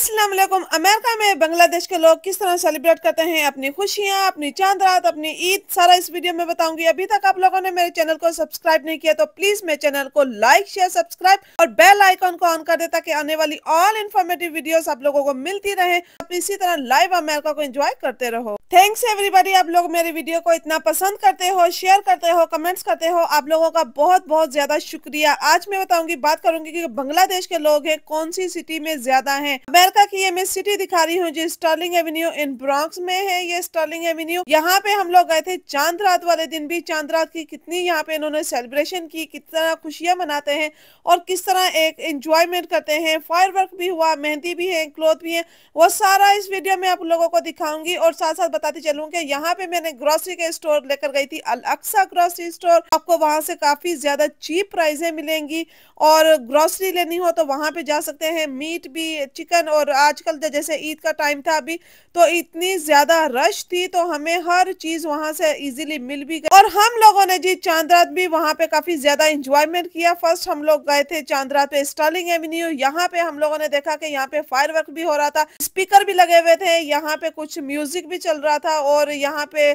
Aslam America में बांग्लादेश के लोग किस तरह सेलिब्रेट करते हैं अपनी खुशियाँ अपनी चांद रात अपनी ईद सारा इस वीडियो में बताऊंगी अभी तक आप लोगों ने मेरे चैनल को सब्सक्राइब नहीं किया तो प्लीज मेरे चैनल को लाइक शेयर सब्सक्राइब और बेल आइकॉन को ऑन कर दे ताकि आने वाली ऑल इन्फॉर्मेटिव वीडियोस आप लोगों को मिलती रहे आप इसी तरह लाइव अमेरिका को एंजॉय करते रहो थैंक्स एवरीबॉडी आप लोग मेरे वीडियो को इतना पसंद करते हो शेयर करते हो कमेंट्स करते हो आप लोगों का बहुत बहुत ज़्यादा शुक्रिया आज मैं बताऊंगी बात करूंगी कि बांग्लादेश के लोग हैं कौन सी सिटी में ज्यादा हैं अमेरिका की ये मैं सिटी दिखा रही हूँ जो स्टर्लिंग एवेन्यू इन ब्रॉक्स में है ये स्टर्लिंग एवेन्यू यहाँ पे हम लोग गए थे चांद रात वाले दिन भी चांद रात की कितनी यहाँ पे इन्होंने सेलिब्रेशन की कितना खुशियाँ मनाते हैं और किस तरह एक एंजॉयमेंट करते हैं फायर भी हुआ मेहंदी भी है क्लोथ भी है वो सारा इस वीडियो में आप लोगों को दिखाऊंगी और साथ साथ बताती चलूँ की यहाँ पे मैंने ग्रोसरी का स्टोर लेकर गई थी अल अक्सा ग्रोसरी स्टोर आपको वहाँ से काफ़ी ज़्यादा चीप प्राइजे मिलेंगी और ग्रोसरी लेनी हो तो वहाँ पे जा सकते हैं मीट भी चिकन और आजकल तो जैसे ईद का टाइम था अभी तो इतनी ज़्यादा रश थी तो हमें हर चीज़ वहाँ से इजीली मिल भी गई और हम लोगों ने जी चांद रात भी वहाँ पे काफ़ी ज़्यादा इंजॉयमेंट किया फर्स्ट हम लोग गए थे चांद रात पे स्टार्लिंग एवेन्यू यहाँ पे हम लोगों ने देखा कि यहाँ पे फायर भी हो रहा था स्पीकर भी लगे हुए थे यहाँ पे कुछ म्यूजिक भी चल रहा रहा था और यहाँ पे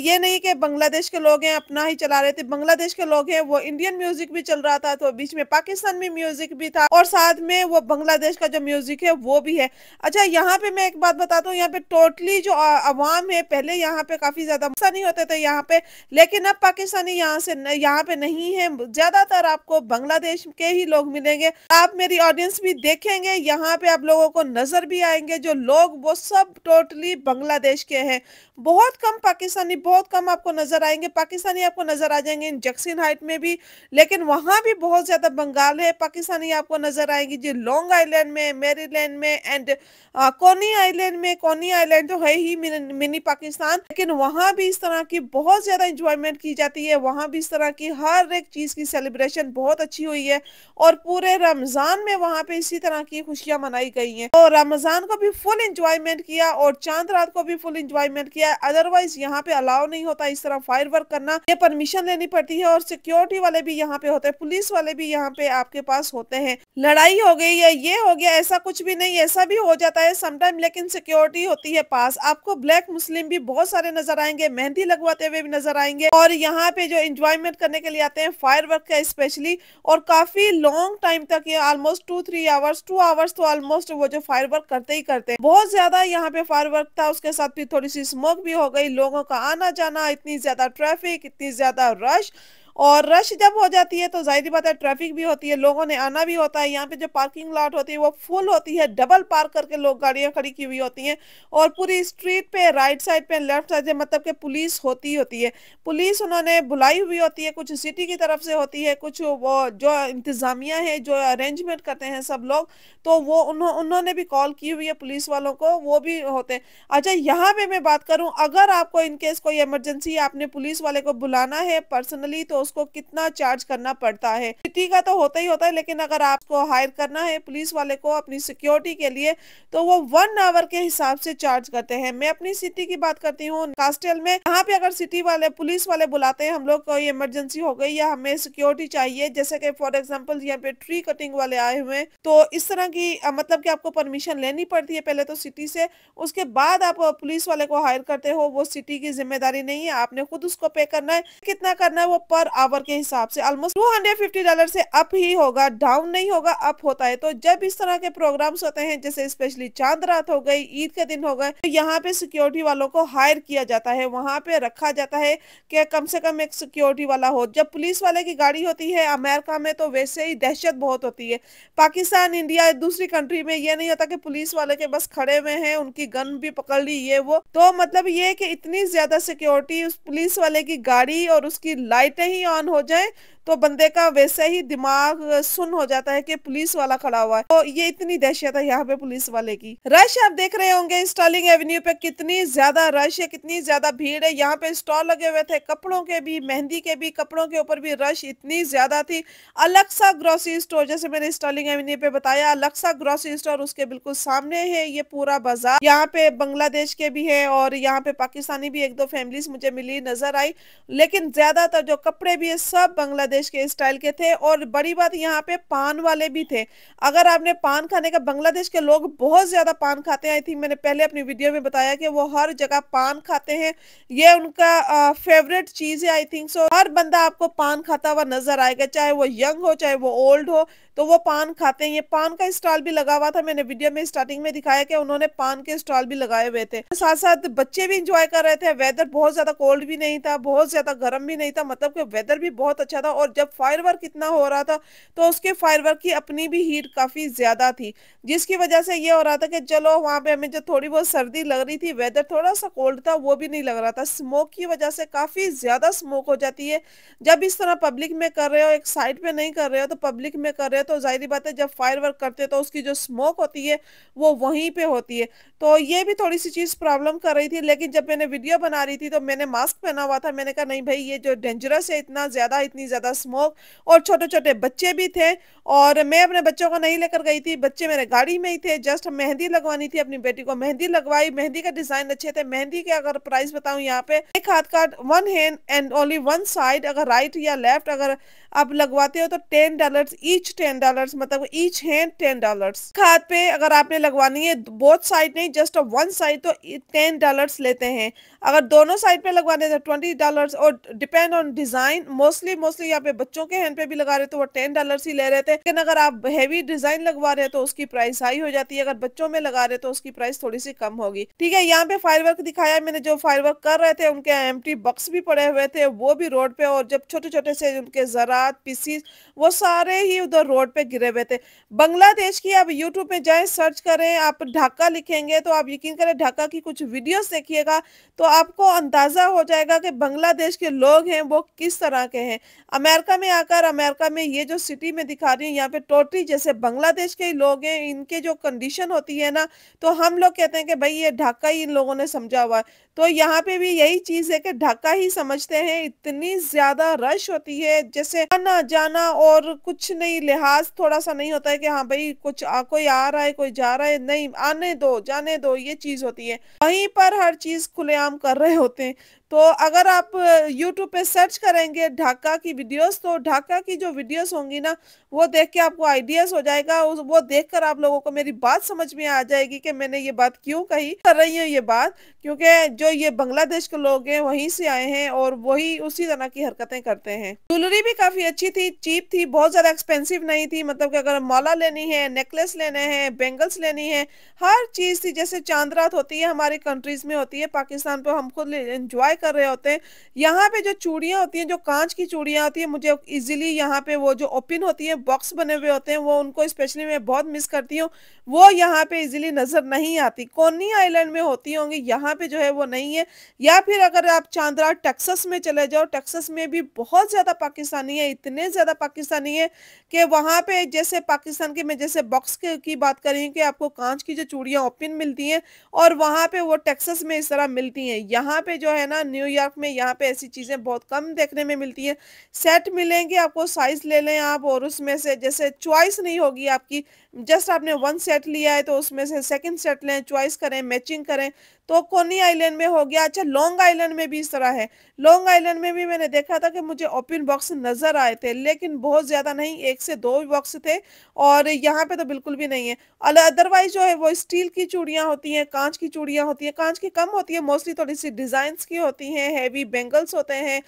ये नहीं कि बांग्लादेश के लोग हैं अपना ही चला रहे थे बांग्लादेश के लोग हैं वो इंडियन म्यूजिक भी चल रहा था तो बीच में पाकिस्तान में म्यूजिक भी था और साथ में वो बांग्लादेश का जो म्यूजिक है वो भी है अच्छा यहाँ पे मैं एक बात बताता हूँ यहाँ पे टोटली जो अवाम है पहले यहाँ पे काफी ज्यादा नहीं होते थे यहाँ पे लेकिन अब पाकिस्तानी यहाँ से यहाँ पे नहीं है ज्यादातर आपको बांग्लादेश के ही लोग मिलेंगे आप मेरी ऑडियंस भी देखेंगे यहाँ पे आप लोगों को नजर भी आएंगे जो लोग वो सब टोटली बांग्लादेश किया है बहुत कम पाकिस्तानी बहुत कम आपको नजर आएंगे पाकिस्तानी आपको नजर आ जाएंगे इन जक्सिन हाइट में भी लेकिन वहां भी बहुत ज्यादा बंगाल है पाकिस्तानी आपको नजर आएंगी जी लॉन्ग आइलैंड में मेरीलैंड में एंड कोनी आइलैंड में कोनी आइलैंड तो है ही मिनी पाकिस्तान लेकिन वहां भी इस तरह की बहुत ज्यादा इंजॉयमेंट की जाती है वहां भी इस तरह की हर एक चीज की सेलिब्रेशन बहुत अच्छी हुई है और पूरे रमजान में वहां पे इसी तरह की खुशियां मनाई गई हैं और तो रमजान को भी फुल इंजॉयमेंट किया और चांद रात को भी फुल इंजॉयमेंट किया अदरवाइज यहाँ पे अलाउ नहीं होता इस तरह फायर वर्क करना ये परमिशन लेनी पड़ती है और सिक्योरिटी वाले भी यहाँ पे होते हैं पुलिस वाले भी यहाँ पे आपके पास होते हैं लड़ाई हो गई या ये हो गया ऐसा कुछ भी नहीं ऐसा भी हो जाता है समटाइम लेकिन सिक्योरिटी होती है पास आपको ब्लैक मुस्लिम भी बहुत सारे नजर आएंगे मेहंदी लगवाते हुए भी नजर आएंगे और यहाँ पे जो इंजॉयमेंट करने के लिए आते हैं फायर वर्क का स्पेशली और काफी लॉन्ग टाइम तक ये almost two three hours two hours तो ऑलमोस्ट वो जो फायर वर्क करते ही करते हैं बहुत ज्यादा यहाँ पे फायर वर्क था उसके साथ फिर थोड़ी सी स्मोक भी हो गई लोगों का आना जाना इतनी ज़्यादा ट्रैफिक इतनी ज़्यादा रश और रश जब हो जाती है तो जाहिर बात है ट्रैफिक भी होती है लोगों ने आना भी होता है यहाँ पे जो पार्किंग लॉट होती है वो फुल होती है डबल पार्क करके लोग गाड़ियाँ खड़ी की हुई होती हैं और पूरी स्ट्रीट पे राइट साइड पे लेफ्ट साइड पे मतलब के पुलिस होती होती है पुलिस उन्होंने बुलाई हुई होती है कुछ सिटी की तरफ से होती है कुछ वो जो इंतज़ामिया है जो अरेंजमेंट करते हैं सब लोग तो वो उन्हों, उन्होंने भी कॉल की हुई है पुलिस वालों को वो भी होते हैं अच्छा यहाँ पे मैं बात करूँ अगर आपको इनकेस कोई इमरजेंसी आपने पुलिस वाले को बुलाना है पर्सनली तो उसको कितना चार्ज करना पड़ता है सिटी का तो होता ही होता है लेकिन अगर आपको हायर करना है पुलिस वाले को अपनी सिक्योरिटी के लिए तो वो वन आवर के हिसाब से चार्ज करते हैं मैं अपनी सिटी की बात करती हूँ कास्टेल में यहाँ पे अगर सिटी वाले पुलिस वाले बुलाते हैं हम लोग कोई इमरजेंसी हो गई या हमें सिक्योरिटी चाहिए जैसे कि फॉर एग्जाम्पल यहाँ पे ट्री कटिंग वाले आए हुए तो इस तरह की मतलब कि आपको परमिशन लेनी पड़ती है पहले तो सिटी से उसके बाद आप पुलिस वाले को हायर करते हो वो सिटी की जिम्मेदारी नहीं है आपने खुद उसको पे करना है कितना करना है वो पर आवर के हिसाब से almost two hundred fifty dollar से अप ही होगा डाउन नहीं होगा अप होता है तो जब इस तरह के प्रोग्राम्स होते हैं जैसे स्पेशली चांद रात हो गई ईद के दिन हो गए तो यहाँ पे सिक्योरिटी वालों को हायर किया जाता है वहाँ पे रखा जाता है कि कम से कम एक सिक्योरिटी वाला हो जब पुलिस वाले की गाड़ी होती है अमेरिका में तो वैसे ही दहशत बहुत होती है पाकिस्तान इंडिया दूसरी कंट्री में ये नहीं होता कि पुलिस वाले के बस खड़े हुए हैं उनकी गन भी पकड़ ली ये वो तो मतलब ये कि इतनी ज्यादा सिक्योरिटी उस पुलिस वाले की गाड़ी और उसकी लाइटें ही ही ऑन हो जाए तो बंदे का वैसे ही दिमाग सुन हो जाता है कि पुलिस वाला खड़ा हुआ है तो ये इतनी दहशत है यहाँ पे पुलिस वाले की रश आप देख रहे होंगे स्टॉलिंग एवेन्यू पे कितनी ज्यादा रश है कितनी ज्यादा भीड़ है यहाँ पे स्टॉल लगे हुए थे कपड़ों के भी मेहंदी के भी कपड़ों के ऊपर भी रश इतनी ज्यादा थी अलग सा ग्रोसरी स्टोर जैसे मैंने स्टॉलिंग एवेन्यू पे बताया अलग सा ग्रोसरी स्टोर उसके बिल्कुल सामने है ये पूरा बाजार यहाँ पे बांग्लादेश के भी है और यहाँ पे पाकिस्तानी भी एक दो फैमिली मुझे मिली नजर आई लेकिन ज्यादातर जो कपड़े भी है सब बांग्लादेश बांग्लादेश के स्टाइल के थे और बड़ी बात यहाँ पे पान वाले भी थे अगर आपने पान खाने का बांग्लादेश के लोग बहुत ज़्यादा पान खाते हैं आई थिंक मैंने पहले अपनी वीडियो में बताया कि वो हर जगह पान खाते हैं ये उनका फेवरेट चीज़ है आई थिंक सो हर बंदा आपको पान खाता हुआ नजर आएगा चाहे वो यंग हो चाहे वो ओल्ड हो तो वो पान खाते हैं ये पान का स्टॉल भी लगा हुआ था मैंने वीडियो में स्टार्टिंग में दिखाया कि उन्होंने पान के स्टॉल भी लगाए हुए थे साथ साथ बच्चे भी इंजॉय कर रहे थे वेदर बहुत ज्यादा कोल्ड भी नहीं था बहुत ज्यादा गर्म भी नहीं था मतलब कि वेदर भी बहुत अच्छा था और जब वर्क इतना हो रहा था तो उसके फायर वर्क की अपनी भी हीट काफ़ी ज़्यादा थी जिसकी वजह से ये हो रहा था कि चलो वहाँ पे हमें जो थोड़ी बहुत सर्दी लग रही थी वेदर थोड़ा सा कोल्ड था वो भी नहीं लग रहा था स्मोक की वजह से काफ़ी ज़्यादा स्मोक हो जाती है जब इस तरह पब्लिक में कर रहे हो एक साइड पर नहीं कर रहे हो तो पब्लिक में कर रहे हो तो जाहिर बात है जब फायर वर्क करते हो तो उसकी जो स्मोक होती है वो वहीं पर होती है तो ये भी थोड़ी सी चीज़ प्रॉब्लम कर रही थी लेकिन जब मैंने वीडियो बना रही थी तो मैंने मास्क पहना हुआ था मैंने कहा नहीं भाई ये जो डेंजरस है इतना ज़्यादा इतनी ज़्यादा ज्यादा स्मोक और छोटे छोटे बच्चे भी थे और मैं अपने बच्चों को नहीं लेकर गई थी बच्चे मेरे गाड़ी में ही थे जस्ट मेहंदी लगवानी थी अपनी बेटी को मेहंदी लगवाई मेहंदी का डिज़ाइन अच्छे थे मेहंदी के अगर प्राइस बताऊं यहाँ पे एक हाथ का one hand and only one side अगर राइट या लेफ्ट अगर आप लगवाते हो तो ten dollar each ten dollar मतलब ईच है टेन डॉलर खाद पे अगर आपने लगवानी है बोथ साइड नहीं जस्ट वन साइड तो टेन डॉलर लेते हैं अगर दोनों साइड पे लगवाने तो ट्वेंटी डॉलर और depend on design mostly mostly यहाँ पे बच्चों के हैंड पे भी लगा रहे तो वो टेन डॉलर ही ले रहे थे लेकिन अगर आप हैवी डिजाइन लगवा रहे हैं तो उसकी प्राइस हाई हो जाती है अगर बच्चों में लगा रहे तो उसकी प्राइस थोड़ी सी कम होगी ठीक है यहाँ पे फायर दिखाया मैंने जो फायर कर रहे थे उनके एम बक्स भी पड़े हुए थे वो भी रोड पे और जब छोटे छोटे से उनके जरा सलाद पीसीस वो सारे ही उधर रोड पे गिरे हुए थे बांग्लादेश की आप यूट्यूब पे जाए सर्च करें आप ढाका लिखेंगे तो आप यकीन करें ढाका की कुछ वीडियोस देखिएगा तो आपको अंदाज़ा हो जाएगा कि बांग्लादेश के लोग हैं वो किस तरह के हैं अमेरिका में आकर अमेरिका में ये जो सिटी में दिखा रही हूँ यहाँ पे टोटली जैसे बांग्लादेश के लोग हैं इनके जो कंडीशन होती है ना तो हम लोग कहते हैं कि भाई ये ढाका ही इन लोगों ने समझा हुआ है तो यहाँ पे भी यही चीज़ है कि ढाका ही समझते हैं इतनी ज़्यादा रश होती है जैसे आना जाना और कुछ नहीं लिहाज थोड़ा सा नहीं होता है कि हाँ भाई कुछ आ, कोई आ रहा है कोई जा रहा है नहीं आने दो जाने दो ये चीज़ होती है वहीं पर हर चीज़ खुलेआम काम कर रहे होते हैं तो अगर आप YouTube पे सर्च करेंगे ढाका की वीडियोस तो ढाका की जो वीडियोस होंगी ना वो देख के आपको आइडियाज हो जाएगा वो देखकर आप लोगों को मेरी बात समझ में आ जाएगी कि मैंने ये बात क्यों कही कर रही हूँ ये बात क्योंकि जो ये बांग्लादेश के लोग हैं वहीं से आए हैं और वही उसी तरह की हरकतें करते हैं ज्वेलरी भी काफी अच्छी थी चीप थी बहुत ज्यादा एक्सपेंसिव नहीं थी मतलब की अगर माला लेनी है नेकलेस लेने हैं बेंगल्स लेनी है हर चीज थी जैसे चांद रात होती है हमारी कंट्रीज में होती है पाकिस्तान पर हम खुद इंजॉय कर रहे होते हैं यहाँ पे जो चूड़ियाँ होती हैं जो कांच की चूड़ियाँ होती हैं मुझे इजीली यहाँ पे वो जो ओपन होती है बॉक्स बने हुए होते हैं वो उनको स्पेशली मैं बहुत मिस करती हूँ वो यहाँ पे इजीली नज़र नहीं आती कोनी आइलैंड में होती होंगी यहाँ पे जो है वो नहीं है या फिर अगर आप चांद्रा टेक्सस में चले जाओ टेक्सस में भी बहुत ज़्यादा पाकिस्तानी है इतने ज़्यादा पाकिस्तानी है कि वहाँ पे जैसे पाकिस्तान के मैं जैसे बॉक्स की बात करी कि आपको कांच की जो चूड़ियाँ ओपिन मिलती हैं और वहाँ पे वो टेक्सस में इस तरह मिलती हैं यहाँ पे जो है ना न्यूयॉर्क में यहाँ पे ऐसी चीज़ें बहुत कम देखने में मिलती हैं सेट मिलेंगे आपको साइज़ ले लें आप और उसमें से जैसे चॉइस नहीं होगी आपकी जस्ट आपने वन सेट लिया है तो उसमें से सेकंड सेट लें चॉइस करें मैचिंग करें तो कोनी आइलैंड में हो गया अच्छा लॉन्ग आइलैंड में भी इस तरह है लॉन्ग आइलैंड में भी मैंने देखा था कि मुझे ओपन बॉक्स नज़र आए थे लेकिन बहुत ज़्यादा नहीं एक से दो बॉक्स थे और यहाँ पे तो बिल्कुल भी नहीं है अदरवाइज जो है वो स्टील की चूड़ियाँ होती हैं कांच की चूड़ियाँ होती हैं कांच की कम होती है मोस्टली थोड़ी सी डिजाइन की होती हैं हैवी बेंगल्स होते हैं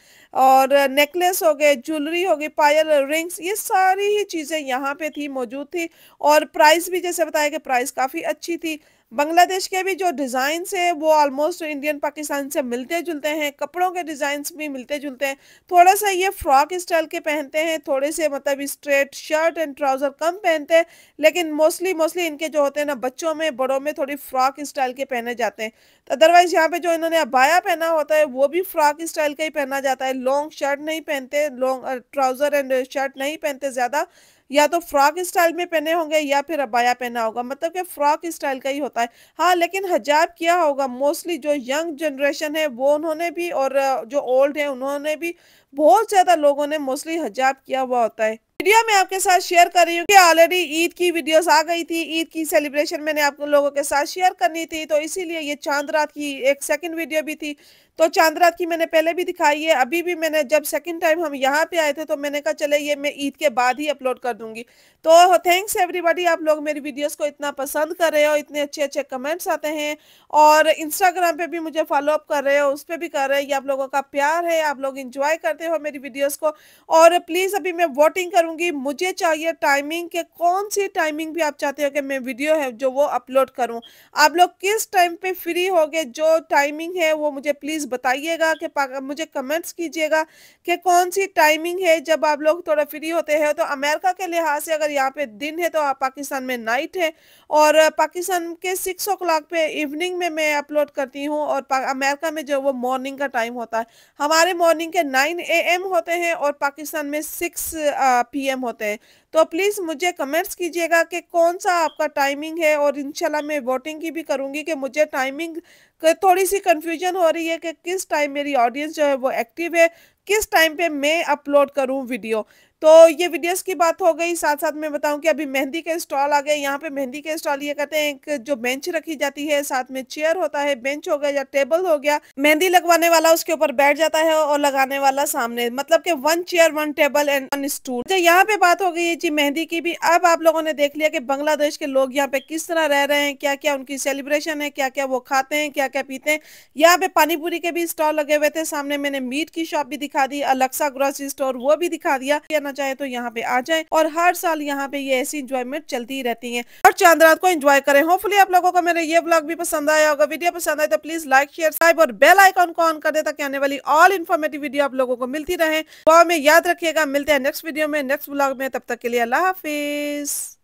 और नेकलेस हो गए ज्वेलरी हो गई पायल रिंग्स ये सारी ही चीज़ें यहाँ पे थी मौजूद थी और प्राइस भी जैसे बताया कि प्राइस काफ़ी अच्छी थी बांग्लादेश के भी जो डिजाइन है वो ऑलमोस्ट इंडियन पाकिस्तान से मिलते जुलते हैं कपड़ों के डिज़ाइंस भी मिलते जुलते हैं थोड़ा सा ये फ्रॉक स्टाइल के पहनते हैं थोड़े से मतलब स्ट्रेट शर्ट एंड ट्राउज़र कम पहनते हैं लेकिन मोस्टली मोस्टली इनके जो होते हैं ना बच्चों में बड़ों में थोड़ी फ्रॉक स्टाइल के पहने जाते हैं अदरवाइज़ तो यहाँ पर जो इन्होंने अबाया पहना होता है वो भी फ्रॉक स्टाइल का ही पहना जाता है लॉन्ग शर्ट नहीं पहनते लॉन्ग ट्राउज़र एंड शर्ट नहीं पहनते ज़्यादा या तो फ्रॉक स्टाइल में पहने होंगे या फिर अबाया पहना होगा मतलब कि फ्रॉक स्टाइल का ही होता है हाँ लेकिन हजाब किया होगा मोस्टली जो यंग जनरेशन है वो उन्होंने भी और जो ओल्ड है उन्होंने भी बहुत ज़्यादा लोगों ने मोस्टली हजाब किया हुआ होता है वीडियो में आपके साथ शेयर कर रही हूँ कि ऑलरेडी ईद की वीडियोस आ गई थी ईद की सेलिब्रेशन मैंने आप लोगों के साथ शेयर करनी थी तो इसीलिए ये चांद रात की एक सेकंड वीडियो भी थी तो चांदरात की मैंने पहले भी दिखाई है अभी भी मैंने जब सेकंड टाइम हम यहाँ पे आए थे तो मैंने कहा चले ये मैं ईद के बाद ही अपलोड कर दूंगी तो थैंक्स एवरीबॉडी आप लोग मेरी वीडियोस को इतना पसंद कर रहे हो इतने अच्छे अच्छे कमेंट्स आते हैं और इंस्टाग्राम पे भी मुझे फॉलो अप कर रहे हो उस पर भी कर रहे हैं ये आप लोगों का प्यार है आप लोग इंजॉय करते हो मेरी वीडियोज़ को और प्लीज़ अभी मैं वोटिंग करूँगी मुझे चाहिए टाइमिंग के कौन सी टाइमिंग भी आप चाहते हो कि मैं वीडियो है जो वो अपलोड करूँ आप लोग किस टाइम पर फ्री हो जो टाइमिंग है वो मुझे प्लीज़ बताइएगा कि मुझे कमेंट्स कीजिएगा कि कौन सी टाइमिंग है जब आप लोग थोड़ा फ्री होते हैं तो अमेरिका के लिहाज से अगर यहाँ पे दिन है तो आप पाकिस्तान में नाइट है और पाकिस्तान के सिक्स ओ क्लाक पे इवनिंग में मैं अपलोड करती हूँ और अमेरिका में जो वो मॉर्निंग का टाइम होता है हमारे मॉर्निंग के नाइन ए एम होते हैं और पाकिस्तान में सिक्स पी एम होते हैं तो प्लीज़ मुझे कमेंट्स कीजिएगा कि कौन सा आपका टाइमिंग है और इंशाल्लाह मैं वोटिंग की भी करूँगी कि मुझे टाइमिंग थोड़ी सी कंफ्यूजन हो रही है कि किस टाइम मेरी ऑडियंस जो है वो एक्टिव है किस टाइम पे मैं अपलोड करूं वीडियो तो ये वीडियोस की बात हो गई साथ साथ मैं बताऊं कि अभी मेहंदी के स्टॉल आ गए यहाँ पे मेहंदी के स्टॉल ये कहते हैं एक जो बेंच रखी जाती है साथ में चेयर होता है बेंच हो गया या टेबल हो गया मेहंदी लगवाने वाला उसके ऊपर बैठ जाता है और लगाने वाला सामने मतलब कि one chair one table and one stool तो यहाँ पे बात हो गई है जी मेहंदी की भी अब आप लोगों ने देख लिया की बांग्लादेश के लोग यहाँ पे किस तरह रह रहे हैं क्या क्या उनकी सेलिब्रेशन है क्या क्या वो खाते हैं क्या क्या पीते हैं यहाँ पे पानीपुरी के भी स्टॉल लगे हुए थे सामने मैंने मीट की शॉप भी दिखा दी अलक्सा ग्रोसरी स्टोर वो भी दिखा दिया आना चाहे तो यहाँ पे आ जाए और हर साल यहाँ पे ये ऐसी इंजॉयमेंट चलती रहती है और चांद रात को एंजॉय करें होपफुली आप लोगों को मेरा ये ब्लॉग भी पसंद आया होगा वीडियो पसंद आए तो प्लीज लाइक शेयर साइब और बेल आइकॉन को ऑन कर दे ताकि आने वाली ऑल इन्फॉर्मेटिव वीडियो आप लोगों को मिलती रहे तो में याद रखिएगा मिलते हैं नेक्स्ट वीडियो में नेक्स्ट ब्लॉग में तब तक के लिए अल्लाह हाफिज